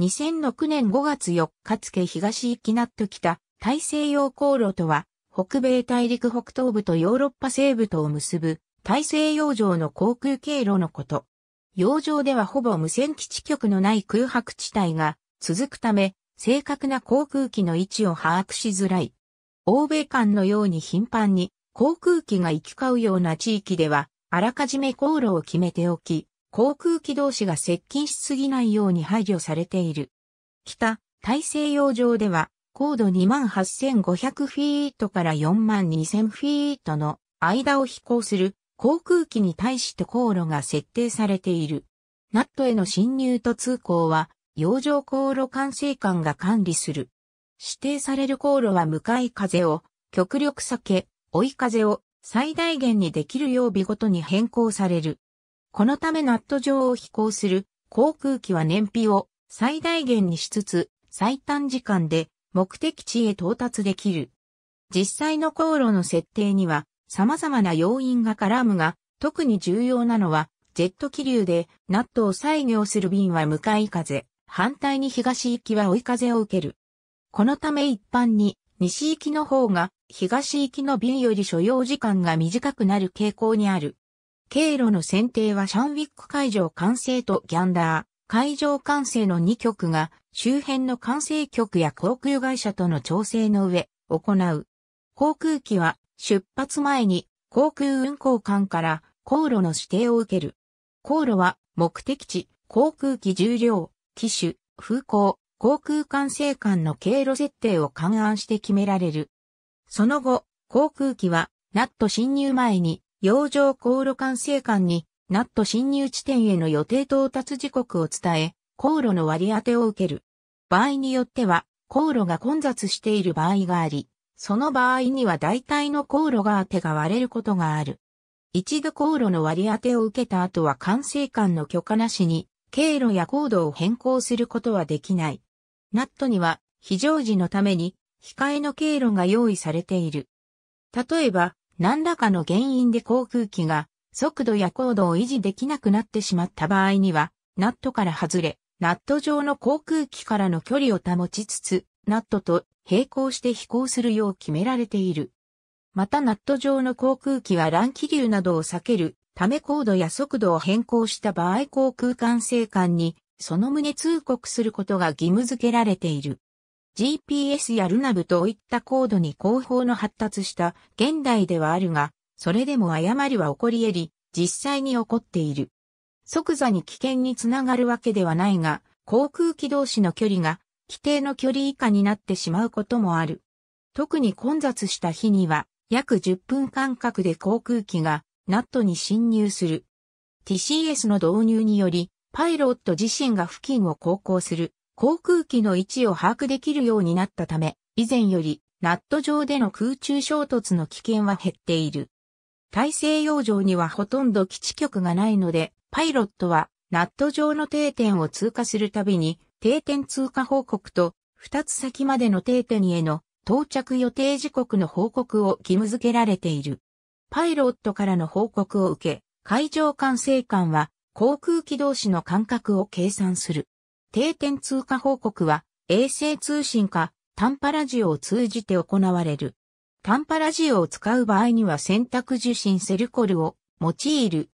2006年5月4日付東行きなっとた大西洋航路とは、北米大陸北東部とヨーロッパ西部とを結ぶ大西洋上の航空経路のこと。洋上ではほぼ無線基地局のない空白地帯が続くため、正確な航空機の位置を把握しづらい。欧米間のように頻繁に航空機が行き交うような地域では、あらかじめ航路を決めておき、航空機同士が接近しすぎないように配慮されている。北、大西洋上では、高度28,500フィートから42,000フィートの間を飛行する航空機に対して航路が設定されている。ナットへの侵入と通行は、洋上航路管制官が管理する。指定される航路は向かい風を極力避け、追い風を最大限にできる曜日ごとに変更される。このためナット上を飛行する航空機は燃費を最大限にしつつ最短時間で目的地へ到達できる。実際の航路の設定には様々な要因が絡むが、特に重要なのは、ジェット気流でナットを再行する便は向かい風、反対に東行きは追い風を受ける。このため一般に西行きの方が東行きの便より所要時間が短くなる傾向にある。経路の選定はシャンウィック会場完成とギャンダー、会場完成の2局が周辺の管制局や航空会社との調整の上、行う。航空機は出発前に航空運航艦から航路の指定を受ける。航路は目的地、航空機重量、機種、風向、航空管制艦の経路設定を勘案して決められる。その後、航空機はナット侵入前に洋上航路管制官に、ナット侵入地点への予定到達時刻を伝え、航路の割り当てを受ける。場合によっては、航路が混雑している場合があり、その場合には大体の航路が当てが割れることがある。一度航路の割り当てを受けた後は管制官の許可なしに、経路や高度を変更することはできない。ナットには、非常時のために、控えの経路が用意されている。例えば、何らかの原因で航空機が速度や高度を維持できなくなってしまった場合には、ナットから外れ、ナット上の航空機からの距離を保ちつつ、ナットと並行して飛行するよう決められている。またナット上の航空機は乱気流などを避けるため高度や速度を変更した場合航空管制官にその旨通告することが義務付けられている。GPS やルナブといった高度に広報の発達した現代ではあるが、それでも誤りは起こり得り、実際に起こっている。即座に危険につながるわけではないが、航空機同士の距離が規定の距離以下になってしまうこともある。特に混雑した日には、約10分間隔で航空機がナットに侵入する。TCS の導入により、パイロット自身が付近を航行する航空機の位置を把握できるようになったため、以前よりナット上での空中衝突の危険は減っている。大西洋上にはほとんど基地局がないので、パイロットはナット上の定点を通過するたびに、定点通過報告と、2つ先までの定点への到着予定時刻の報告を義務付けられている。パイロットからの報告を受け、海上管制官は航空機同士の間隔を計算する。定点通過報告は衛星通信か短波ラジオを通じて行われる。短波ラジオを使う場合には選択受信セルコルを用いる。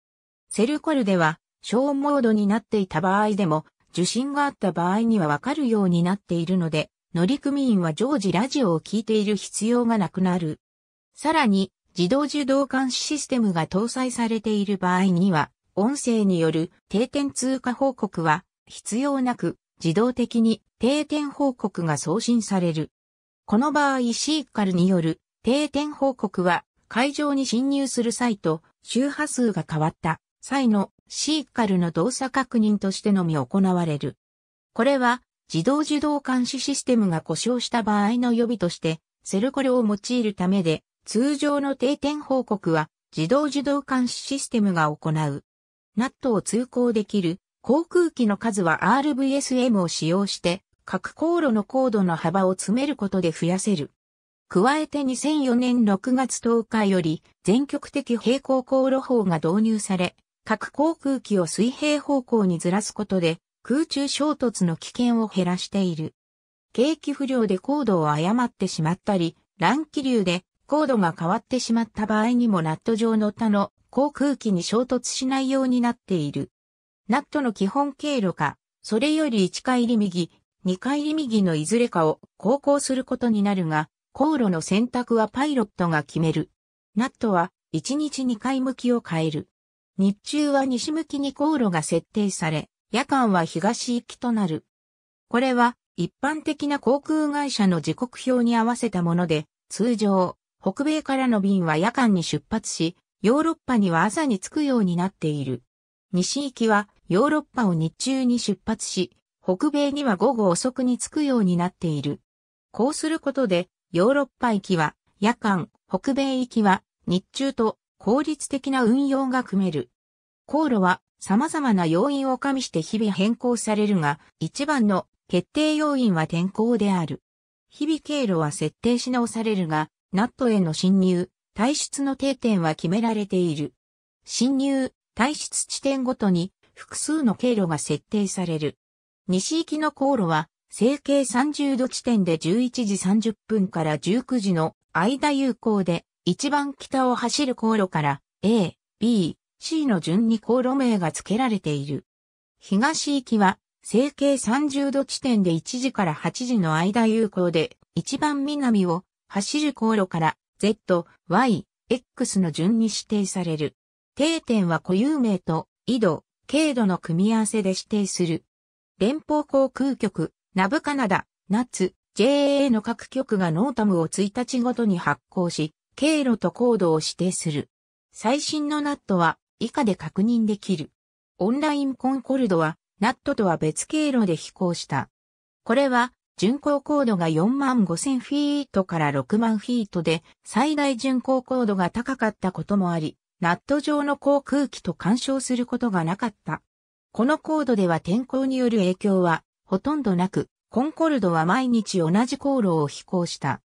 セルコルでは小モードになっていた場合でも受信があった場合にはわかるようになっているので、乗組員は常時ラジオを聞いている必要がなくなる。さらに、自動受動監視システムが搭載されている場合には、音声による定点通過報告は必要なく自動的に定点報告が送信される。この場合シーカルによる定点報告は会場に侵入する際と周波数が変わった際のシーカルの動作確認としてのみ行われる。これは自動受動監視システムが故障した場合の予備としてセルコレを用いるためで通常の定点報告は自動受動監視システムが行う。ナットを通行できる航空機の数は RVSM を使用して、各航路の高度の幅を詰めることで増やせる。加えて2004年6月10日より全局的平行航路法が導入され、各航空機を水平方向にずらすことで空中衝突の危険を減らしている。景気不良で高度を誤ってしまったり、乱気流で高度が変わってしまった場合にもナット上の他の航空機に衝突しないようになっている。ナットの基本経路か、それより1回り右、2回り右のいずれかを航行することになるが、航路の選択はパイロットが決める。ナットは1日2回向きを変える。日中は西向きに航路が設定され、夜間は東行きとなる。これは一般的な航空会社の時刻表に合わせたもので、通常、北米からの便は夜間に出発し、ヨーロッパには朝に着くようになっている。西行きはヨーロッパを日中に出発し、北米には午後遅くに着くようになっている。こうすることで、ヨーロッパ行きは夜間、北米行きは日中と効率的な運用が組める。航路は様々な要因を加味して日々変更されるが、一番の決定要因は天候である。日々経路は設定し直されるが、ナットへの侵入、退出の定点は決められている。侵入、退出地点ごとに複数の経路が設定される。西行きの航路は、整形30度地点で11時30分から19時の間有効で、一番北を走る航路から A、B、C の順に航路名が付けられている。東行きは、整形30度地点で1時から8時の間有効で、一番南を走る航路から Z、Y、X の順に指定される。定点は固有名と、緯度、軽度の組み合わせで指定する。連邦航空局、ナブカナダ、ナッツ、JA の各局がノータムを1日ごとに発行し、経路と高度を指定する。最新のナットは以下で確認できる。オンラインコンコルドはナットとは別経路で飛行した。これは巡航高度が4万5000フィートから6万フィートで最大巡航高度が高かったこともあり、ナット状の航空機と干渉することがなかった。この高度では天候による影響はほとんどなく、コンコルドは毎日同じ航路を飛行した。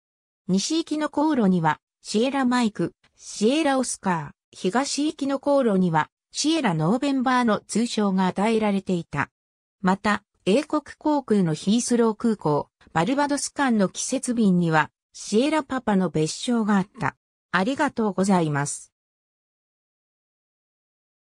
西行きの航路にはシエラマイク、シエラオスカー、東行きの航路にはシエラノーベンバーの通称が与えられていた。また、英国航空のヒースロー空港、バルバドス間の季節便にはシエラパパの別称があった。ありがとうございます。